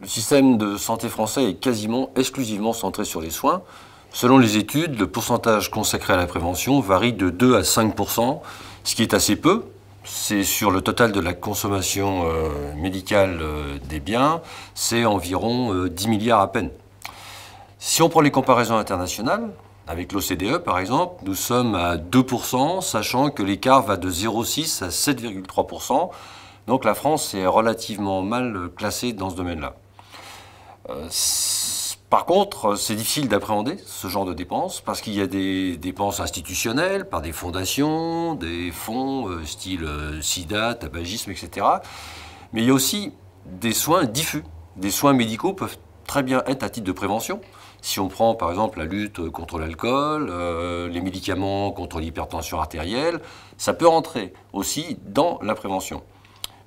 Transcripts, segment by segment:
Le système de santé français est quasiment exclusivement centré sur les soins. Selon les études, le pourcentage consacré à la prévention varie de 2 à 5 ce qui est assez peu. C'est sur le total de la consommation euh, médicale euh, des biens, c'est environ 10 euh, milliards à peine. Si on prend les comparaisons internationales, avec l'OCDE par exemple, nous sommes à 2%, sachant que l'écart va de 0,6 à 7,3%. Donc la France est relativement mal classée dans ce domaine-là. Euh, par contre, euh, c'est difficile d'appréhender ce genre de dépenses parce qu'il y a des dépenses institutionnelles par des fondations, des fonds euh, style sida, tabagisme, etc. Mais il y a aussi des soins diffus. Des soins médicaux peuvent très bien être à titre de prévention. Si on prend par exemple la lutte contre l'alcool, les médicaments contre l'hypertension artérielle, ça peut rentrer aussi dans la prévention.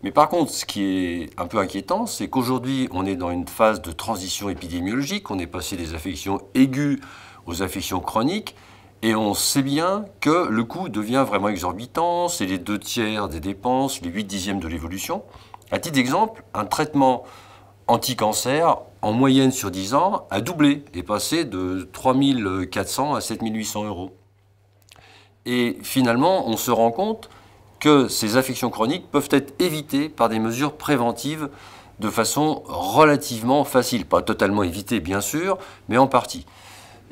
Mais par contre, ce qui est un peu inquiétant, c'est qu'aujourd'hui, on est dans une phase de transition épidémiologique. On est passé des affections aiguës aux affections chroniques. Et on sait bien que le coût devient vraiment exorbitant. C'est les deux tiers des dépenses, les huit dixièmes de l'évolution. À titre d'exemple, un traitement anti-cancer, en moyenne sur 10 ans, a doublé et passé de 3400 à 7800 euros. Et finalement, on se rend compte que ces affections chroniques peuvent être évitées par des mesures préventives de façon relativement facile. Pas totalement évitées, bien sûr, mais en partie.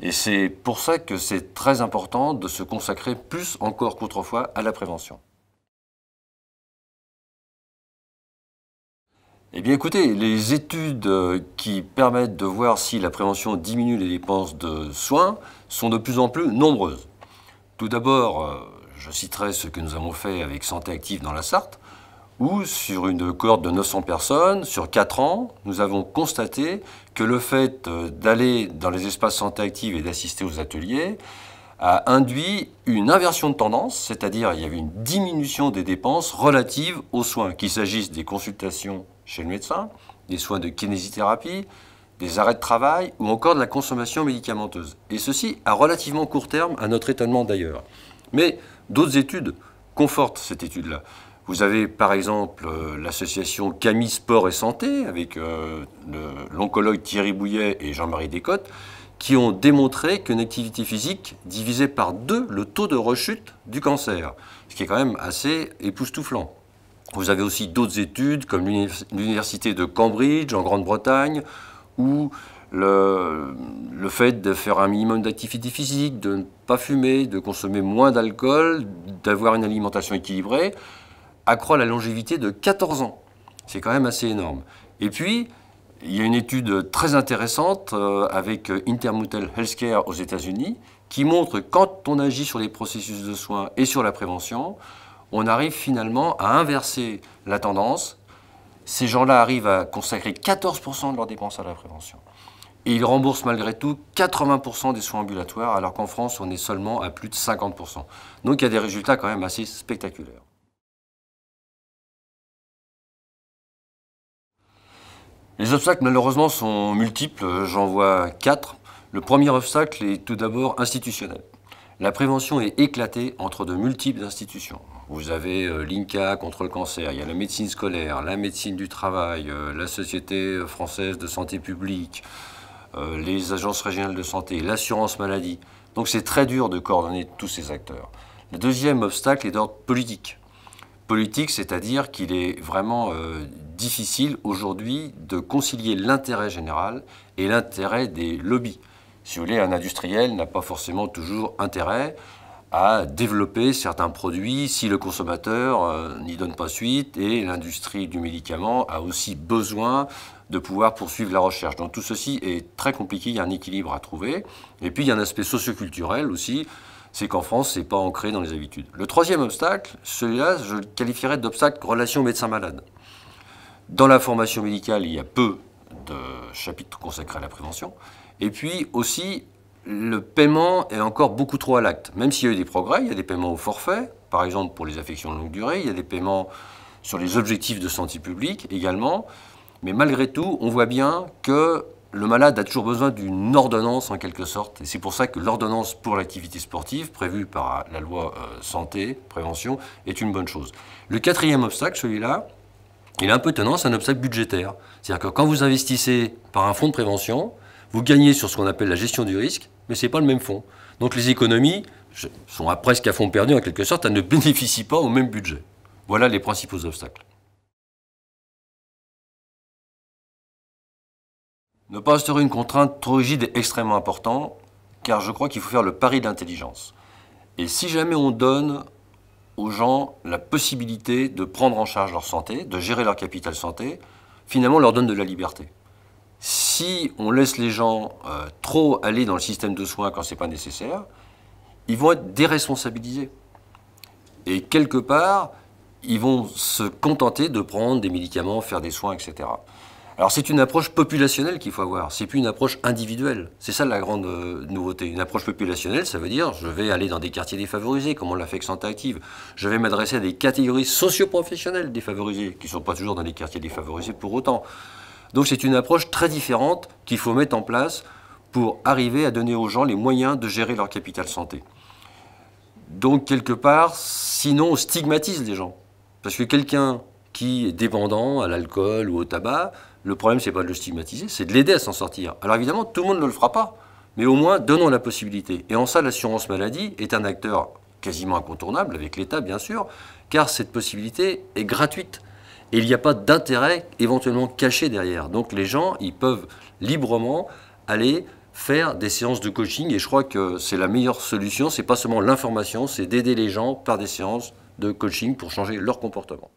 Et c'est pour ça que c'est très important de se consacrer plus encore qu'autrefois à la prévention. Eh bien écoutez, les études euh, qui permettent de voir si la prévention diminue les dépenses de soins sont de plus en plus nombreuses. Tout d'abord, euh, je citerai ce que nous avons fait avec Santé Active dans la Sarthe, où sur une cohorte de 900 personnes, sur 4 ans, nous avons constaté que le fait euh, d'aller dans les espaces santé active et d'assister aux ateliers a induit une inversion de tendance, c'est-à-dire il y avait une diminution des dépenses relatives aux soins, qu'il s'agisse des consultations chez le médecin, des soins de kinésithérapie, des arrêts de travail ou encore de la consommation médicamenteuse. Et ceci à relativement court terme à notre étonnement d'ailleurs. Mais D'autres études confortent cette étude-là. Vous avez par exemple euh, l'association Camille Sport et Santé avec euh, l'oncologue Thierry Bouillet et Jean-Marie Descottes qui ont démontré qu'une activité physique divisait par deux le taux de rechute du cancer, ce qui est quand même assez époustouflant. Vous avez aussi d'autres études comme l'Université de Cambridge en Grande-Bretagne où le, fait de faire un minimum d'activité physique, de ne pas fumer, de consommer moins d'alcool, d'avoir une alimentation équilibrée, accroît la longévité de 14 ans. C'est quand même assez énorme. Et puis, il y a une étude très intéressante euh, avec Intermutel Healthcare aux États-Unis qui montre que quand on agit sur les processus de soins et sur la prévention, on arrive finalement à inverser la tendance. Ces gens-là arrivent à consacrer 14% de leurs dépenses à la prévention. Et ils remboursent malgré tout 80% des soins ambulatoires, alors qu'en France, on est seulement à plus de 50%. Donc il y a des résultats quand même assez spectaculaires. Les obstacles, malheureusement, sont multiples. J'en vois quatre. Le premier obstacle est tout d'abord institutionnel. La prévention est éclatée entre de multiples institutions. Vous avez euh, l'INCA contre le cancer, il y a la médecine scolaire, la médecine du travail, euh, la Société française de santé publique, euh, les agences régionales de santé, l'assurance maladie. Donc c'est très dur de coordonner tous ces acteurs. Le deuxième obstacle est d'ordre politique. Politique, c'est-à-dire qu'il est vraiment euh, difficile aujourd'hui de concilier l'intérêt général et l'intérêt des lobbies. Si vous voulez, un industriel n'a pas forcément toujours intérêt à développer certains produits si le consommateur euh, n'y donne pas suite et l'industrie du médicament a aussi besoin de pouvoir poursuivre la recherche. Donc tout ceci est très compliqué, il y a un équilibre à trouver. Et puis il y a un aspect socioculturel aussi, c'est qu'en France, c'est pas ancré dans les habitudes. Le troisième obstacle, celui-là, je le qualifierais d'obstacle relation médecin-malade. Dans la formation médicale, il y a peu de chapitres consacrés à la prévention. Et puis aussi, le paiement est encore beaucoup trop à l'acte. Même s'il y a eu des progrès, il y a des paiements au forfait, par exemple pour les affections de longue durée, il y a des paiements sur les objectifs de santé publique également, mais malgré tout, on voit bien que le malade a toujours besoin d'une ordonnance en quelque sorte, et c'est pour ça que l'ordonnance pour l'activité sportive, prévue par la loi euh, santé, prévention, est une bonne chose. Le quatrième obstacle, celui-là, il est un peu étonnant, c'est un obstacle budgétaire. C'est-à-dire que quand vous investissez par un fonds de prévention, vous gagnez sur ce qu'on appelle la gestion du risque, mais ce n'est pas le même fonds. Donc les économies sont à presque à fond perdu en quelque sorte, elles ne bénéficient pas au même budget. Voilà les principaux obstacles. Ne pas instaurer une contrainte trop rigide est extrêmement important, car je crois qu'il faut faire le pari d'intelligence. Et si jamais on donne aux gens la possibilité de prendre en charge leur santé, de gérer leur capital santé, finalement on leur donne de la liberté si on laisse les gens euh, trop aller dans le système de soins quand ce n'est pas nécessaire, ils vont être déresponsabilisés. Et quelque part, ils vont se contenter de prendre des médicaments, faire des soins, etc. Alors c'est une approche populationnelle qu'il faut avoir, c'est plus une approche individuelle. C'est ça la grande euh, nouveauté. Une approche populationnelle, ça veut dire je vais aller dans des quartiers défavorisés, comme on l'a fait avec Santé Active. Je vais m'adresser à des catégories socioprofessionnelles défavorisées, qui ne sont pas toujours dans des quartiers défavorisés pour autant. Donc c'est une approche très différente qu'il faut mettre en place pour arriver à donner aux gens les moyens de gérer leur capital santé. Donc quelque part, sinon on stigmatise les gens. Parce que quelqu'un qui est dépendant à l'alcool ou au tabac, le problème c'est pas de le stigmatiser, c'est de l'aider à s'en sortir. Alors évidemment, tout le monde ne le fera pas, mais au moins donnons la possibilité. Et en ça, l'assurance maladie est un acteur quasiment incontournable, avec l'État bien sûr, car cette possibilité est gratuite et il n'y a pas d'intérêt éventuellement caché derrière. Donc les gens, ils peuvent librement aller faire des séances de coaching et je crois que c'est la meilleure solution, n'est pas seulement l'information, c'est d'aider les gens par des séances de coaching pour changer leur comportement.